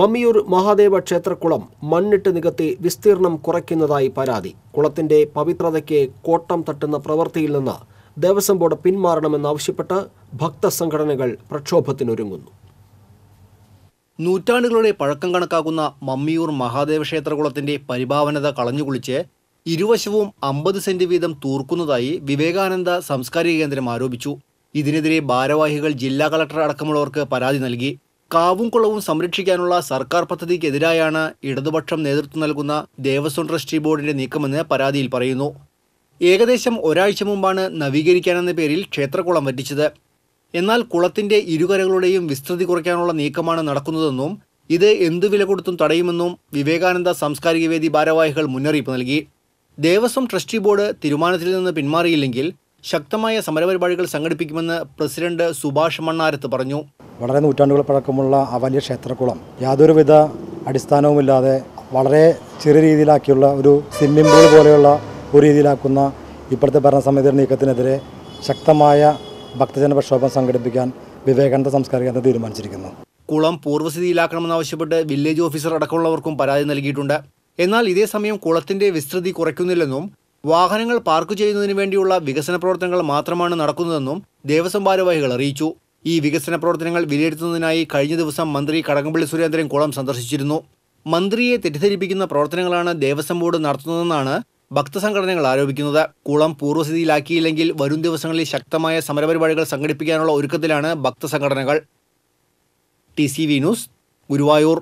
മമ്മിയൂർ മഹാദേവ ക്ഷേത്രക്കുളം മണ്ണിട്ട് നികത്തി വിസ്തീർണം കുറയ്ക്കുന്നതായി പരാതി കുളത്തിന്റെ പവിത്രതയ്ക്ക് കോട്ടം തട്ടുന്ന പ്രവൃത്തിയിൽ നിന്ന് ദേവസ്വം ബോർഡ് പിന്മാറണമെന്നാവശ്യപ്പെട്ട് ഭക്തസംഘടനകൾ പ്രക്ഷോഭത്തിനൊരുങ്ങുന്നു നൂറ്റാണ്ടുകളുടെ പഴക്കം കണക്കാക്കുന്ന മമ്മിയൂർ മഹാദേവ ക്ഷേത്രകുളത്തിന്റെ പരിഭാവനത കളഞ്ഞുകുളിച്ച് ഇരുവശവും അമ്പത് സെന്റ് വീതം തൂർക്കുന്നതായി വിവേകാനന്ദ സംസ്കാരിക കേന്ദ്രം ആരോപിച്ചു ഇതിനെതിരെ ഭാരവാഹികൾ ജില്ലാ കളക്ടർ അടക്കമുള്ളവർക്ക് പരാതി നൽകി കാവും കുളവും സംരക്ഷിക്കാനുള്ള സർക്കാർ പദ്ധതിക്കെതിരായാണ് ഇടതുപക്ഷം നേതൃത്വം നൽകുന്ന ദേവസ്വം ട്രസ്റ്റി ബോർഡിന്റെ നീക്കമെന്ന് പരാതിയിൽ പറയുന്നു ഏകദേശം ഒരാഴ്ച മുമ്പാണ് നവീകരിക്കാനെന്ന പേരിൽ ക്ഷേത്രകുളം വറ്റിച്ചത് എന്നാൽ കുളത്തിന്റെ ഇരുകരകളുടെയും വിസ്തൃതി കുറയ്ക്കാനുള്ള നീക്കമാണ് നടക്കുന്നതെന്നും ഇത് എന്തു വില കൊടുത്തും തടയുമെന്നും വിവേകാനന്ദ സാംസ്കാരിക വേദി ഭാരവാഹികൾ മുന്നറിയിപ്പ് നൽകി ദേവസ്വം ട്രസ്റ്റി ബോർഡ് തീരുമാനത്തിൽ നിന്ന് പിന്മാറിയില്ലെങ്കിൽ ശക്തമായ സമരപരിപാടികൾ സംഘടിപ്പിക്കുമെന്ന് പ്രസിഡന്റ് സുഭാഷ് മണ്ണാരത്ത് പറഞ്ഞു വളരെ നൂറ്റാണ്ടുകൾ പഴക്കമുള്ള ആ വലിയ ക്ഷേത്രക്കുളം യാതൊരുവിധ അടിസ്ഥാനവുമില്ലാതെ വളരെ ചെറിയ രീതിയിലാക്കിയുള്ള ഒരു സ്വിമ്മിംഗ് പൂൾ പോലെയുള്ള ഒരു രീതിയിലാക്കുന്ന ഇപ്പോഴത്തെ ഭരണസമിതിയുടെ നീക്കത്തിനെതിരെ ശക്തമായ ഭക്തജന പ്രക്ഷോഭം സംഘടിപ്പിക്കാൻ വിവേകാനന്ദ സംസ്കാര കേന്ദ്രം തീരുമാനിച്ചിരിക്കുന്നു കുളം പൂർവ്വസ്ഥിതിയിലാക്കണമെന്നാവശ്യപ്പെട്ട് വില്ലേജ് ഓഫീസർ അടക്കമുള്ളവർക്കും പരാതി നൽകിയിട്ടുണ്ട് എന്നാൽ സമയം കുളത്തിന്റെ വിസ്തൃതി കുറയ്ക്കുന്നില്ലെന്നും വാഹനങ്ങൾ പാർക്ക് ചെയ്യുന്നതിന് വേണ്ടിയുള്ള വികസന പ്രവർത്തനങ്ങൾ മാത്രമാണ് നടക്കുന്നതെന്നും ദേവസ്വം ഭാരവാഹികൾ അറിയിച്ചു ഈ വികസന പ്രവർത്തനങ്ങൾ വിലയിരുത്തുന്നതിനായി കഴിഞ്ഞ ദിവസം മന്ത്രി കടകംപള്ളി സുരേന്ദ്രൻ കുളം സന്ദർശിച്ചിരുന്നു മന്ത്രിയെ തെറ്റിദ്ധരിപ്പിക്കുന്ന പ്രവർത്തനങ്ങളാണ് ദേവസ്വം ബോർഡ് നടത്തുന്നതെന്നാണ് ഭക്തസംഘടനകൾ ആരോപിക്കുന്നത് കുളം പൂർവ്വസ്ഥിതിയിലാക്കിയില്ലെങ്കിൽ വരും ദിവസങ്ങളിൽ ശക്തമായ സമരപരിപാടികൾ സംഘടിപ്പിക്കാനുള്ള ഒരുക്കത്തിലാണ് ഭക്തസംഘടനകൾ T C V news Guruvayur